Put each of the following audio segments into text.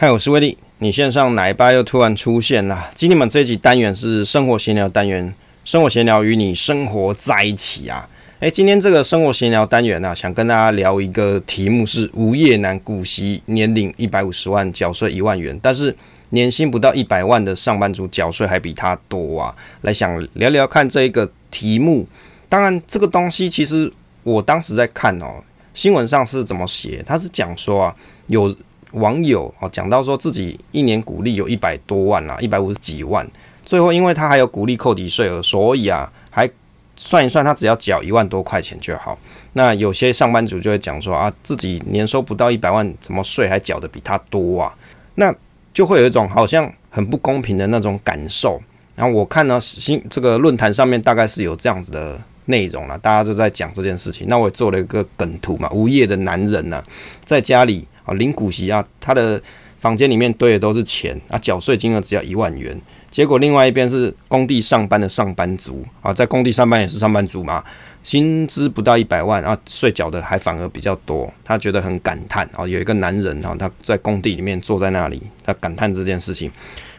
嗨，我是威利。你线上奶爸又突然出现了。今天我们这集单元是生活闲聊单元，生活闲聊与你生活在一起啊。哎，今天这个生活闲聊单元啊，想跟大家聊一个题目是：无业男股息年领一百五十万，缴税一万元，但是年薪不到一百万的上班族缴税还比他多啊。来，想聊聊看这一个题目。当然，这个东西其实我当时在看哦，新闻上是怎么写，他是讲说啊，有。网友啊讲到说，自己一年股利有一百多万啦，一百五十几万，最后因为他还有股利扣抵税额，所以啊，还算一算，他只要缴一万多块钱就好。那有些上班族就会讲说啊，自己年收不到一百万，怎么税还缴的比他多啊？那就会有一种好像很不公平的那种感受。然后我看到新这个论坛上面大概是有这样子的内容了，大家就在讲这件事情。那我做了一个梗图嘛，无业的男人呢，在家里。啊，领股息啊，他的房间里面堆的都是钱啊，缴税金额只要一万元。结果另外一边是工地上班的上班族啊，在工地上班也是上班族嘛，薪资不到一百万啊，税缴的还反而比较多。他觉得很感叹啊，有一个男人啊，他在工地里面坐在那里，他感叹这件事情：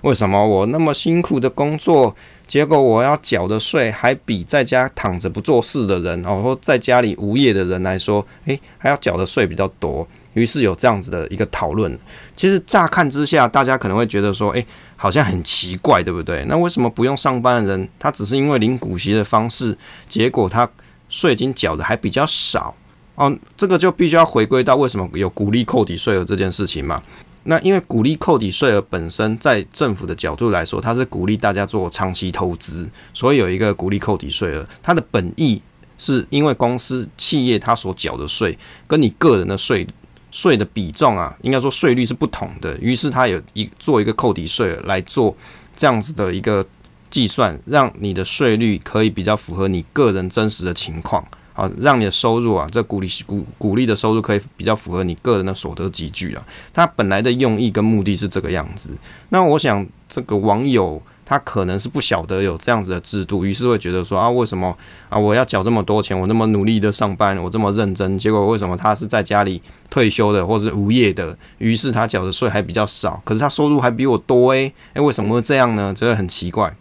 为什么我那么辛苦的工作，结果我要缴的税还比在家躺着不做事的人，然后在家里无业的人来说，诶，还要缴的税比较多？于是有这样子的一个讨论。其实乍看之下，大家可能会觉得说，哎，好像很奇怪，对不对？那为什么不用上班的人，他只是因为领股息的方式，结果他税金缴的还比较少？哦，这个就必须要回归到为什么有鼓励扣抵税额这件事情嘛。那因为鼓励扣抵税额本身，在政府的角度来说，它是鼓励大家做长期投资，所以有一个鼓励扣抵税额，它的本意是因为公司企业它所缴的税，跟你个人的税。税的比重啊，应该说税率是不同的，于是他有一做一个扣抵税来做这样子的一个计算，让你的税率可以比较符合你个人真实的情况，啊，让你的收入啊，这鼓励鼓鼓励的收入可以比较符合你个人的所得集聚啊，他本来的用意跟目的是这个样子。那我想这个网友。他可能是不晓得有这样子的制度，于是会觉得说啊，为什么啊？我要缴这么多钱，我那么努力的上班，我这么认真，结果为什么他是在家里退休的，或是无业的？于是他缴的税还比较少，可是他收入还比我多诶，哎，为什么会这样呢？这个很奇怪。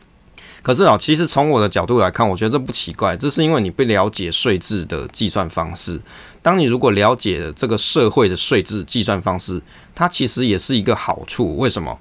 可是啊，其实从我的角度来看，我觉得这不奇怪，这是因为你不了解税制的计算方式。当你如果了解了这个社会的税制计算方式，它其实也是一个好处。为什么？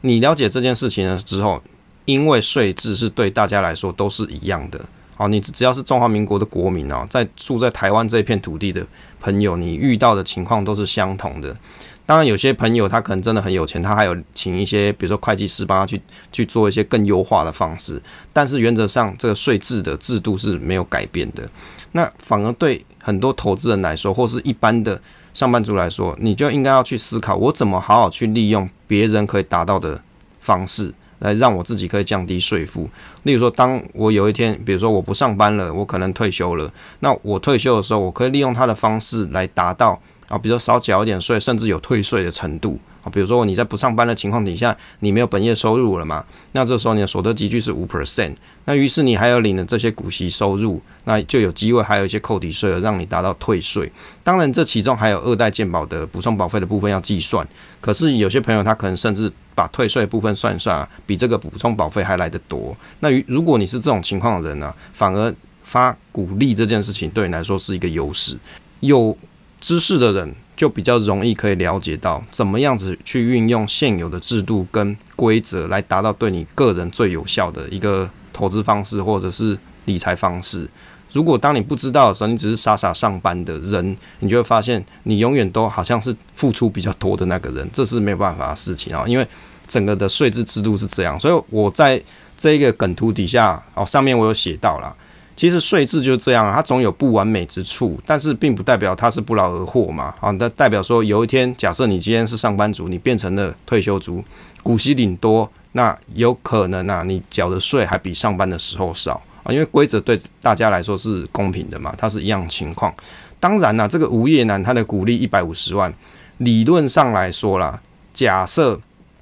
你了解这件事情了之后。因为税制是对大家来说都是一样的，好，你只要是中华民国的国民啊，在住在台湾这片土地的朋友，你遇到的情况都是相同的。当然，有些朋友他可能真的很有钱，他还有请一些，比如说会计师帮他去去做一些更优化的方式。但是原则上，这个税制的制度是没有改变的。那反而对很多投资人来说，或是一般的上班族来说，你就应该要去思考，我怎么好好去利用别人可以达到的方式。来让我自己可以降低税负，例如说，当我有一天，比如说我不上班了，我可能退休了，那我退休的时候，我可以利用它的方式来达到。啊，比如说少缴一点税，甚至有退税的程度啊。比如说你在不上班的情况底下，你没有本业收入了嘛？那这时候你的所得积聚是五 percent，那于是你还有领的这些股息收入，那就有机会还有一些扣抵税，而让你达到退税。当然，这其中还有二代建保的补充保费的部分要计算。可是有些朋友他可能甚至把退税部分算算、啊，比这个补充保费还来得多。那如如果你是这种情况的人呢，反而发鼓励这件事情对你来说是一个优势，又。知识的人就比较容易可以了解到怎么样子去运用现有的制度跟规则来达到对你个人最有效的一个投资方式或者是理财方式。如果当你不知道的时候，你只是傻傻上班的人，你就会发现你永远都好像是付出比较多的那个人，这是没有办法的事情啊，因为整个的税制制度是这样。所以我在这一个梗图底下哦，上面我有写到了。其实税制就是这样，它总有不完美之处，但是并不代表它是不劳而获嘛。啊，那代表说有一天，假设你今天是上班族，你变成了退休族，股息领多，那有可能啊，你缴的税还比上班的时候少啊，因为规则对大家来说是公平的嘛，它是一样情况。当然呢，这个无业男他的股利一百五十万，理论上来说啦，假设。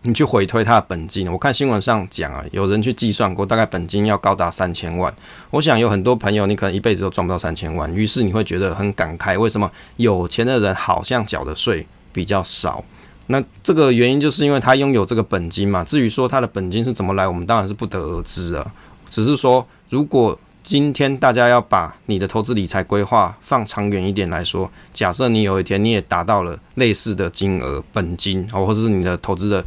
你去回推他的本金，我看新闻上讲啊，有人去计算过，大概本金要高达三千万。我想有很多朋友，你可能一辈子都赚不到三千万，于是你会觉得很感慨。为什么有钱的人好像缴的税比较少？那这个原因就是因为他拥有这个本金嘛。至于说他的本金是怎么来，我们当然是不得而知啊。只是说，如果今天大家要把你的投资理财规划放长远一点来说，假设你有一天你也达到了类似的金额本金哦，或者是你的投资的。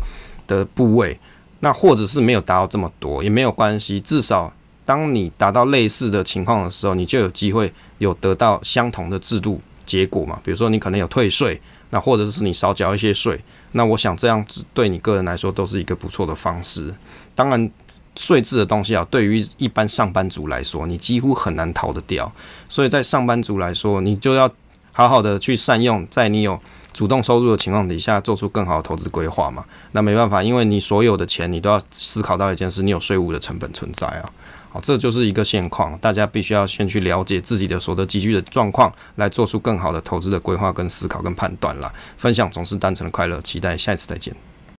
的部位，那或者是没有达到这么多也没有关系，至少当你达到类似的情况的时候，你就有机会有得到相同的制度结果嘛。比如说你可能有退税，那或者是你少缴一些税，那我想这样子对你个人来说都是一个不错的方式。当然，税制的东西啊，对于一般上班族来说，你几乎很难逃得掉，所以在上班族来说，你就要。好好的去善用，在你有主动收入的情况底下，做出更好的投资规划嘛。那没办法，因为你所有的钱，你都要思考到一件事，你有税务的成本存在啊。好，这就是一个现况，大家必须要先去了解自己的所得积蓄的状况，来做出更好的投资的规划跟思考跟判断啦。分享总是单纯的快乐，期待下一次再见。